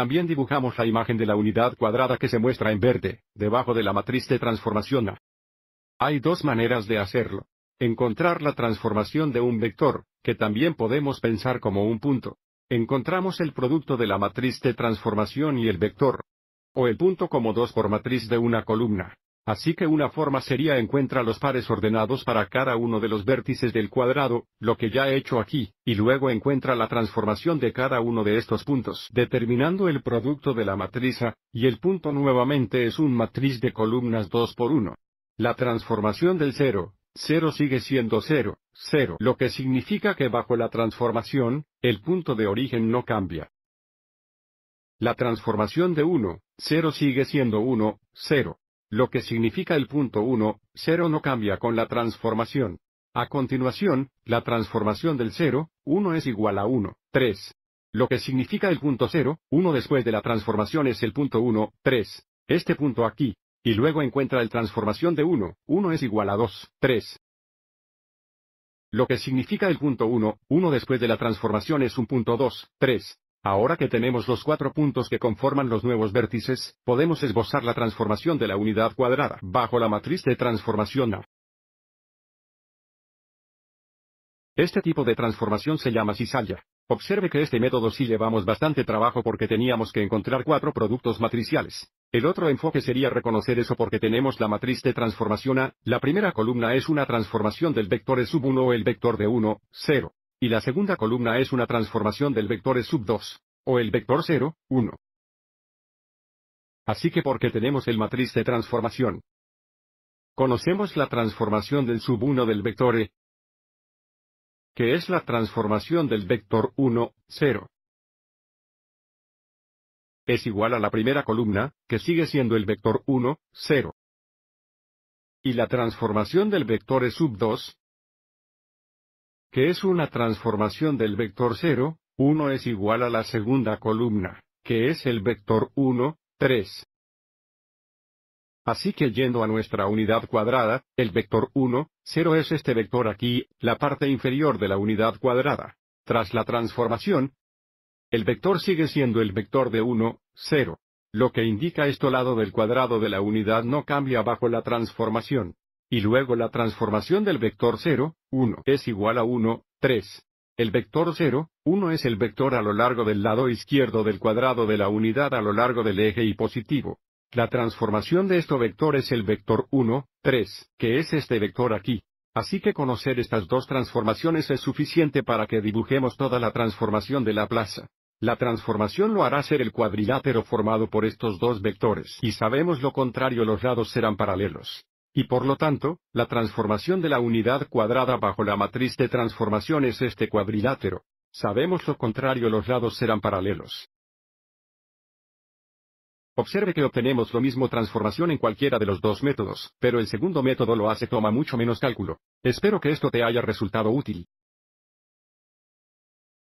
También dibujamos la imagen de la unidad cuadrada que se muestra en verde, debajo de la matriz de transformación A. Hay dos maneras de hacerlo. Encontrar la transformación de un vector, que también podemos pensar como un punto. Encontramos el producto de la matriz de transformación y el vector. O el punto como dos por matriz de una columna. Así que una forma sería encuentra los pares ordenados para cada uno de los vértices del cuadrado, lo que ya he hecho aquí, y luego encuentra la transformación de cada uno de estos puntos, determinando el producto de la matriz y el punto nuevamente es un matriz de columnas 2 por 1. La transformación del 0, 0 sigue siendo 0, 0, lo que significa que bajo la transformación, el punto de origen no cambia. La transformación de 1, 0 sigue siendo 1, 0, lo que significa el punto 1, 0 no cambia con la transformación. A continuación, la transformación del 0, 1 es igual a 1, 3. Lo que significa el punto 0, 1 después de la transformación es el punto 1, 3. Este punto aquí. Y luego encuentra el transformación de 1, 1 es igual a 2, 3. Lo que significa el punto 1, 1 después de la transformación es un punto 2, 3. Ahora que tenemos los cuatro puntos que conforman los nuevos vértices, podemos esbozar la transformación de la unidad cuadrada bajo la matriz de transformación A. Este tipo de transformación se llama cizalla. Observe que este método sí llevamos bastante trabajo porque teníamos que encontrar cuatro productos matriciales. El otro enfoque sería reconocer eso porque tenemos la matriz de transformación A, la primera columna es una transformación del vector E sub 1 o el vector de 1, 0 y la segunda columna es una transformación del vector sub 2, o el vector 0, 1. Así que porque tenemos el matriz de transformación. Conocemos la transformación del sub 1 del vector E, que es la transformación del vector 1, 0. Es igual a la primera columna, que sigue siendo el vector 1, 0. Y la transformación del vector E sub 2, que es una transformación del vector 0, 1 es igual a la segunda columna, que es el vector 1, 3. Así que yendo a nuestra unidad cuadrada, el vector 1, 0 es este vector aquí, la parte inferior de la unidad cuadrada. Tras la transformación, el vector sigue siendo el vector de 1, 0. Lo que indica esto lado del cuadrado de la unidad no cambia bajo la transformación y luego la transformación del vector 0, 1 es igual a 1, 3. El vector 0, 1 es el vector a lo largo del lado izquierdo del cuadrado de la unidad a lo largo del eje y positivo. La transformación de este vector es el vector 1, 3, que es este vector aquí. Así que conocer estas dos transformaciones es suficiente para que dibujemos toda la transformación de la plaza. La transformación lo hará ser el cuadrilátero formado por estos dos vectores y sabemos lo contrario los lados serán paralelos. Y por lo tanto, la transformación de la unidad cuadrada bajo la matriz de transformación es este cuadrilátero. Sabemos lo contrario, los lados serán paralelos. Observe que obtenemos lo mismo transformación en cualquiera de los dos métodos, pero el segundo método lo hace toma mucho menos cálculo. Espero que esto te haya resultado útil.